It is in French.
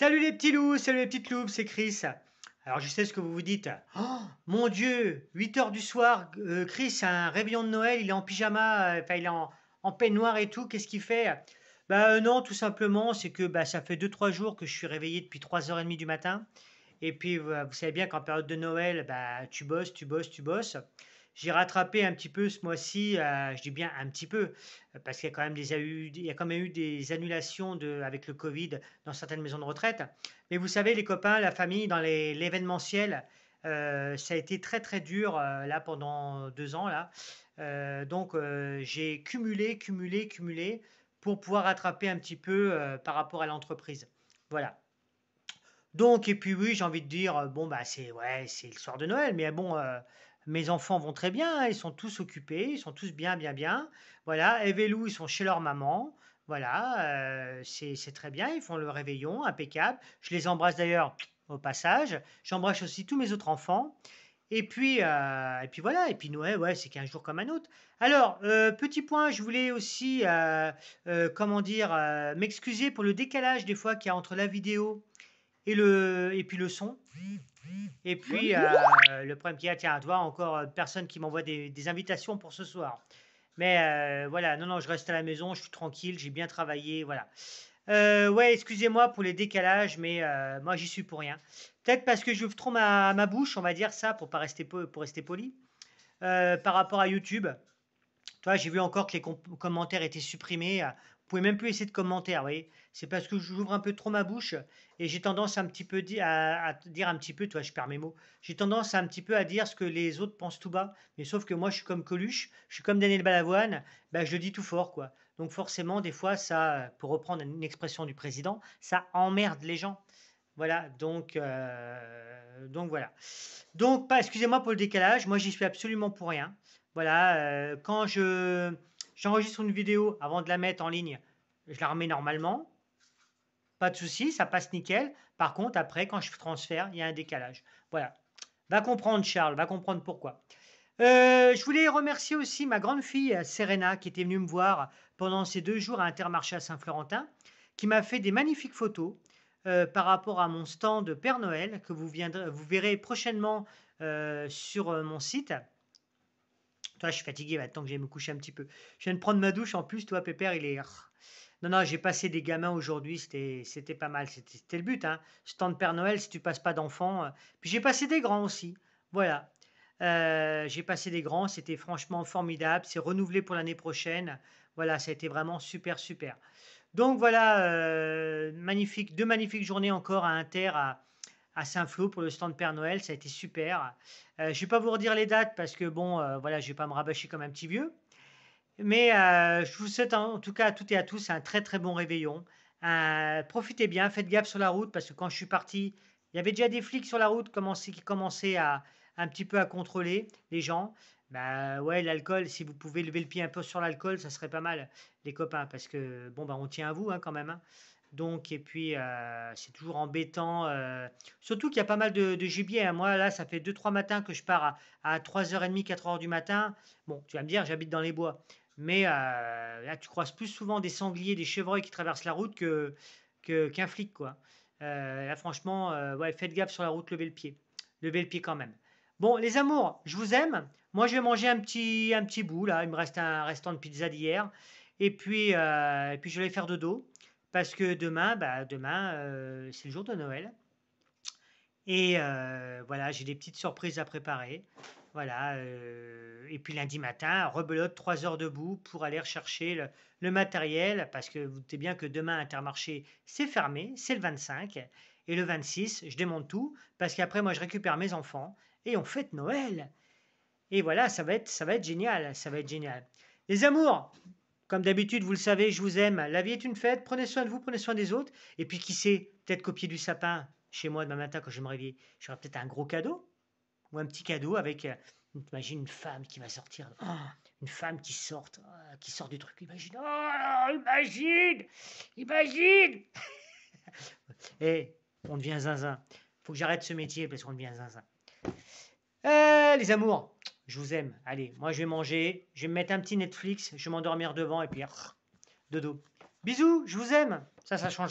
Salut les petits loups, salut les petites loups, c'est Chris. Alors je sais ce que vous vous dites. Oh, mon Dieu, 8 heures du soir, euh, Chris a un réveillon de Noël, il est en pyjama, euh, enfin il est en, en peignoir et tout, qu'est-ce qu'il fait Bah non, tout simplement, c'est que bah, ça fait 2-3 jours que je suis réveillé depuis 3h30 du matin. Et puis vous savez bien qu'en période de Noël, bah, tu bosses, tu bosses, tu bosses. J'ai rattrapé un petit peu ce mois-ci, euh, je dis bien un petit peu, euh, parce qu'il y a quand même des il quand même eu des annulations de, avec le Covid dans certaines maisons de retraite. Mais vous savez, les copains, la famille, dans l'événementiel, euh, ça a été très très dur là pendant deux ans là. donc j'ai cumulé, cumulé, cumulé pour pouvoir rattraper un petit peu par rapport à l'entreprise. Voilà. Donc, et puis oui, j'ai envie de dire, bon, bah, c'est ouais, c'est le soir de Noël, mais bon, mes enfants vont très bien, hein, ils sont tous occupés, ils sont tous bien, bien, bien. Voilà, Eve et Lou, ils sont chez leur maman. Voilà, euh, c'est très bien, ils font le réveillon, impeccable. Je les embrasse d'ailleurs au passage. J'embrasse aussi tous mes autres enfants. Et puis, euh, et puis voilà, et puis Noël, ouais, c'est qu'un jour comme un autre. Alors, euh, petit point, je voulais aussi, comment dire, m'excuser pour le décalage des fois qu'il y a entre la vidéo et, le, et puis le son. Et puis, euh, le problème qu'il y a, tiens, toi, encore euh, personne qui m'envoie des, invitations pour ce soir. Mais euh, voilà, non, non, je reste à la maison, je suis tranquille, j'ai bien travaillé, voilà. ouais, excusez-moi pour les décalages, mais moi, j'y suis pour rien. Peut-être parce que j'ouvre trop ma, ma, bouche, on va dire ça, pour, pas rester, pour rester poli, par rapport à YouTube. Toi, j'ai vu encore que les commentaires étaient supprimés. Euh, vous pouvez même plus essayer de commentaires, vous C'est parce que j'ouvre un peu trop ma bouche et j'ai tendance un petit peu à, dire un petit peu, toi, je perds mes mots. J'ai tendance un petit peu à dire ce que les autres pensent tout bas. Mais sauf que moi, je suis comme Coluche, je suis comme Daniel Balavoine, bah, je le dis tout fort, quoi. Donc forcément, des fois, ça, pour reprendre une expression du président, ça emmerde les gens. Voilà, donc, euh, donc voilà. Donc, excusez-moi pour le décalage, moi j'y suis absolument pour rien. Voilà, euh, quand je j'enregistre une vidéo avant de la mettre en ligne, je la remets normalement. Pas de souci, ça passe nickel. Par contre, après, quand je transfère, il y a un décalage. Voilà. Va comprendre, Charles, va comprendre pourquoi. Euh, je voulais remercier aussi ma grande fille Serena qui était venue me voir pendant ces deux jours à Intermarché à Saint-Florentin, qui m'a fait des magnifiques photos euh, par rapport à mon stand de Père Noël que vous, vous verrez prochainement sur mon site. Toi, je suis fatigué maintenant que j'ai me coucher un petit peu. Je viens de prendre ma douche en plus, toi, Pépère, il est. Non, non, j'ai passé des gamins aujourd'hui, c'était pas mal. C'était le but, hein. Ce temps de Père Noël, si tu passes pas d'enfants. Euh. Puis j'ai passé des grands aussi. Voilà. Euh, j'ai passé des grands, c'était franchement formidable. C'est renouvelé pour l'année prochaine. Voilà, ça a été vraiment super, super. Donc voilà, euh, magnifique, deux magnifiques journées encore à Inter à, à Saint-Flour pour le stand Père Noël. Ça a été super. Euh, je ne vais pas vous redire les dates parce que, bon, euh, voilà, je ne vais pas me rabâcher comme un petit vieux. Mais euh, je vous souhaite en, tout cas à toutes et à tous un très très bon réveillon. profitez bien, faites gaffe sur la route parce que quand je suis parti, il y avait déjà des flics sur la route qui commençaient à un petit peu à contrôler les gens. Bah ouais, l'alcool, si vous pouvez lever le pied un peu sur l'alcool, ça serait pas mal, les copains, parce que bon, bah on tient à vous hein, quand même. Hein. Donc, et puis, euh, c'est toujours embêtant. Euh, surtout qu'il y a pas mal de, gibier. Hein. Moi, là, ça fait 2-3 matins que je pars à, 3h30, 4h du matin. Bon, tu vas me dire, j'habite dans les bois. Mais euh, là, tu croises plus souvent des sangliers, des chevreuils qui traversent la route qu'un flic, quoi. là, franchement, ouais, faites gaffe sur la route, levez le pied. Levez le pied quand même. Bon, les amours, je vous aime. Moi, je vais manger un petit, un petit bout, là. Il me reste un restant de pizza d'hier. Et puis, et puis, je vais faire de dos. Parce que demain, bah, demain euh, c'est le jour de Noël. Et euh, voilà, j'ai des petites surprises à préparer. Voilà. Euh, et puis lundi matin, rebelote 3 heures debout pour aller rechercher le, matériel. Parce que vous savez bien que demain, Intermarché, c'est fermé. C'est le 25. Et le 26, je démonte tout. Parce qu'après, moi, je récupère mes enfants. Et on fête Noël. Et voilà, ça va être, ça va être génial. Ça va être génial. Les amours, comme d'habitude, vous le savez, je vous aime. La vie est une fête. Prenez soin de vous, prenez soin des autres. Et puis, qui sait, peut-être copier du sapin chez moi demain matin quand je me réveille. J'aurai peut-être un gros cadeau ou un petit cadeau avec. Euh, imagine une femme qui va sortir. Oh, une femme qui sort, euh, qui sort du truc. Imagine. Oh, imagine Imagine Et eh, on devient zinzin. Faut que j'arrête ce métier parce qu'on devient zinzin. Euh, les amours, je vous aime, allez, moi je vais manger, je vais me mettre un petit Netflix, je vais m'endormir devant et puis, dodo. Bisous, je vous aime. Ça, ça change.